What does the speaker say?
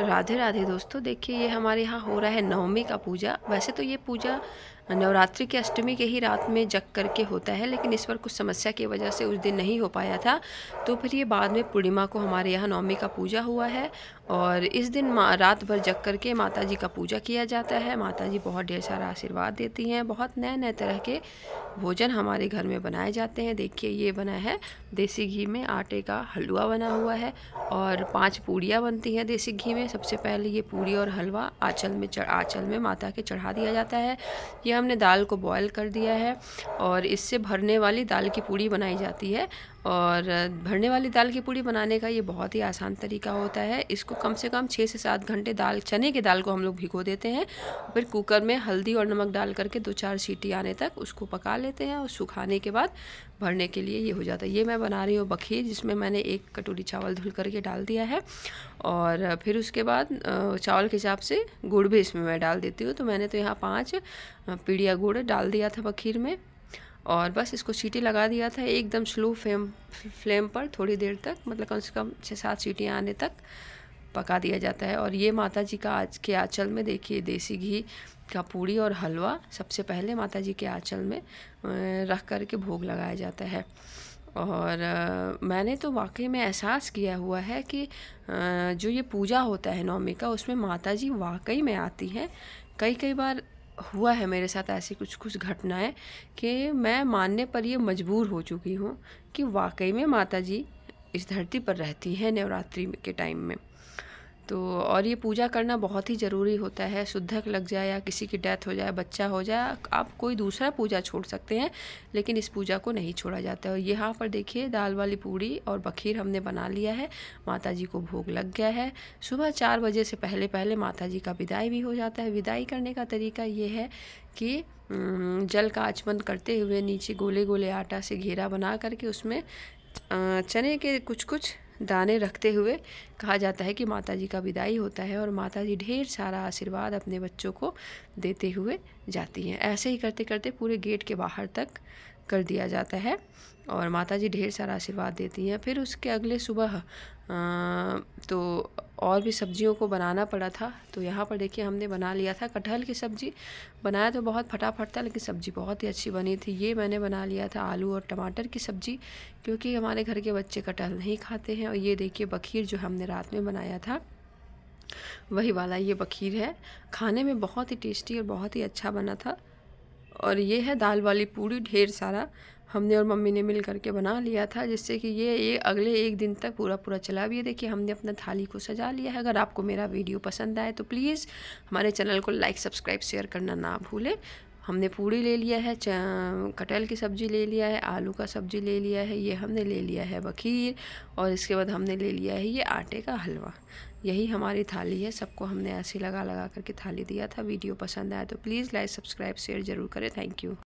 राधे राधे दोस्तों देखिए ये हमारे यहाँ हो रहा है नवमी का पूजा वैसे तो ये पूजा नवरात्रि के अष्टमी के ही रात में जग करके होता है लेकिन इस बार कुछ समस्या की वजह से उस दिन नहीं हो पाया था तो फिर ये बाद में पूर्णिमा को हमारे यहाँ नवमी का पूजा हुआ है और इस दिन रात भर जग करके माता जी का पूजा किया जाता है माता जी बहुत ढेर सारा आशीर्वाद देती हैं बहुत नए नए तरह के भोजन हमारे घर में बनाए जाते हैं देखिए ये बना है देसी घी में आटे का हलवा बना हुआ है और पांच पूड़ियाँ बनती हैं देसी घी में सबसे पहले ये पूड़ी और हलवा आंचल में चढ़ आँचल में माता के चढ़ा दिया जाता है ये हमने दाल को बॉयल कर दिया है और इससे भरने वाली दाल की पूड़ी बनाई जाती है और भरने वाली दाल की पूड़ी बनाने का ये बहुत ही आसान तरीका होता है इसको कम से कम छः से सात घंटे दाल चने के दाल को हम लोग भिगो देते हैं फिर कुकर में हल्दी और नमक डाल करके दो चार सीटी आने तक उसको पका लेते हैं और सुखाने के बाद भरने के लिए ये हो जाता है ये मैं बना रही हूँ बखीर जिसमें मैंने एक कटोरी चावल धुल करके डाल दिया है और फिर उसके बाद चावल के हिसाब से गुड़ भी इसमें मैं डाल देती हूँ तो मैंने तो यहाँ पाँच पीड़िया गुड़ डाल दिया था बखीर में और बस इसको सीटी लगा दिया था एकदम स्लो फ्लेम फ्लेम पर थोड़ी देर तक मतलब कम से कम छः सात सीटियाँ आने तक पका दिया जाता है और ये माता जी का आज के आँचल में देखिए देसी घी का पूड़ी और हलवा सबसे पहले माता जी के आँचल में रख कर के भोग लगाया जाता है और आ, मैंने तो वाकई में एहसास किया हुआ है कि आ, जो ये पूजा होता है नौमी का उसमें माता जी वाकई में आती हैं कई कई बार हुआ है मेरे साथ ऐसी कुछ कुछ घटनाएं कि मैं मानने पर ये मजबूर हो चुकी हूँ कि वाकई में माता जी इस धरती पर रहती हैं नवरात्रि के टाइम में तो और ये पूजा करना बहुत ही ज़रूरी होता है शुद्धक लग जाए या किसी की डेथ हो जाए बच्चा हो जाए आप कोई दूसरा पूजा छोड़ सकते हैं लेकिन इस पूजा को नहीं छोड़ा जाता है और यहाँ पर देखिए दाल वाली पूड़ी और बखीर हमने बना लिया है माता जी को भोग लग गया है सुबह चार बजे से पहले पहले माता जी का विदाई भी हो जाता है विदाई करने का तरीका ये है कि जल का आचमन करते हुए नीचे गोले गोले आटा से घेरा बना करके उसमें चने के कुछ कुछ दाने रखते हुए कहा जाता है कि माता जी का विदाई होता है और माता जी ढेर सारा आशीर्वाद अपने बच्चों को देते हुए जाती हैं ऐसे ही करते करते पूरे गेट के बाहर तक कर दिया जाता है और माता जी ढेर सारा आशीर्वाद देती हैं फिर उसके अगले सुबह तो और भी सब्जियों को बनाना पड़ा था तो यहाँ पर देखिए हमने बना लिया था कटहल की सब्ज़ी बनाया तो बहुत फटाफट था लेकिन सब्ज़ी बहुत ही अच्छी बनी थी ये मैंने बना लिया था आलू और टमाटर की सब्ज़ी क्योंकि हमारे घर के बच्चे कटहल नहीं खाते हैं और ये देखिए बखीर जो हमने रात में बनाया था वही वाला ये बखीर है खाने में बहुत ही टेस्टी और बहुत ही अच्छा बना था और ये है दाल वाली पूड़ी ढेर सारा हमने और मम्मी ने मिल करके बना लिया था जिससे कि ये ये अगले एक दिन तक पूरा पूरा चला भी है देखिए हमने अपना थाली को सजा लिया है अगर आपको मेरा वीडियो पसंद आए तो प्लीज़ हमारे चैनल को लाइक सब्सक्राइब शेयर करना ना भूलें हमने पूड़ी ले लिया है कटहल की सब्ज़ी ले लिया है आलू का सब्ज़ी ले लिया है ये हमने ले लिया है बखीर और इसके बाद हमने ले लिया है ये आटे का हलवा यही हमारी थाली है सबको हमने ऐसे लगा लगा करके थाली दिया था वीडियो पसंद आया तो प्लीज़ लाइक सब्सक्राइब शेयर ज़रूर करें थैंक यू